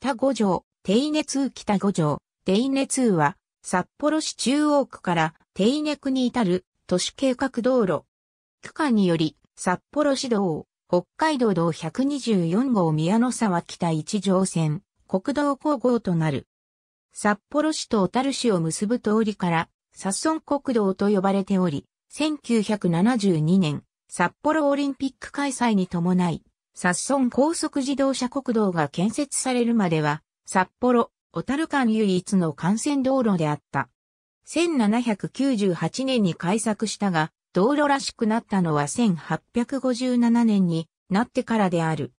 北五条、手稲通北五条、手稲通は、札幌市中央区から手稲区に至る都市計画道路。区間により、札幌市道、北海道道124号宮の沢北一条線、国道5号となる。札幌市と小樽市を結ぶ通りから、札村国道と呼ばれており、1972年、札幌オリンピック開催に伴い、札村高速自動車国道が建設されるまでは、札幌、小樽間唯一の幹線道路であった。1798年に開削したが、道路らしくなったのは1857年になってからである。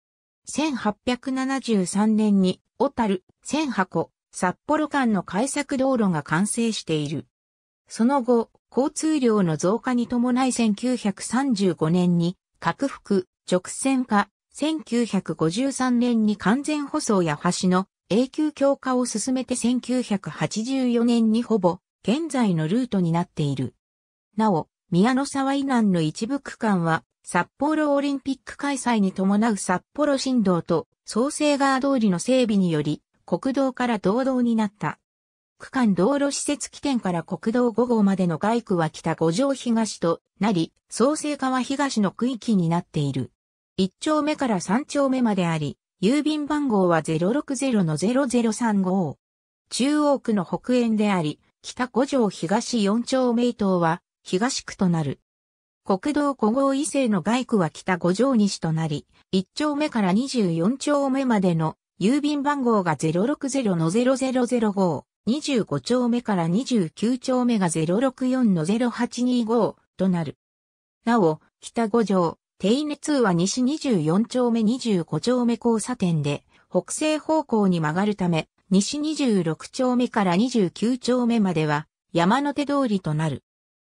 1873年に、小樽、千箱、札幌間の開削道路が完成している。その後、交通量の増加に伴い1935年に、拡幅、直線化、1953年に完全舗装や橋の永久強化を進めて1984年にほぼ現在のルートになっている。なお、宮の沢以南の一部区間は札幌オリンピック開催に伴う札幌新道と創生川通りの整備により国道から道道になった。区間道路施設起点から国道5号までの外区は北五条東となり、創生川東の区域になっている。1丁目から3丁目まであり、郵便番号は060-0035。中央区の北園であり、北五条東4丁目伊東は東区となる。国道5号以西の外区は北五条西となり、1丁目から24丁目までの郵便番号が060-0005、25丁目から29丁目が064-0825となる。なお、北五条、手稲通は西24丁目25丁目交差点で、北西方向に曲がるため、西26丁目から29丁目までは、山手通りとなる。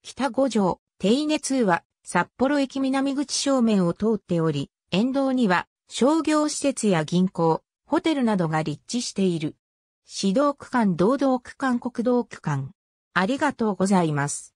北五条、手稲通は、札幌駅南口正面を通っており、沿道には、商業施設や銀行、ホテルなどが立地している。指導区間、道道区間、国道区間。ありがとうございます。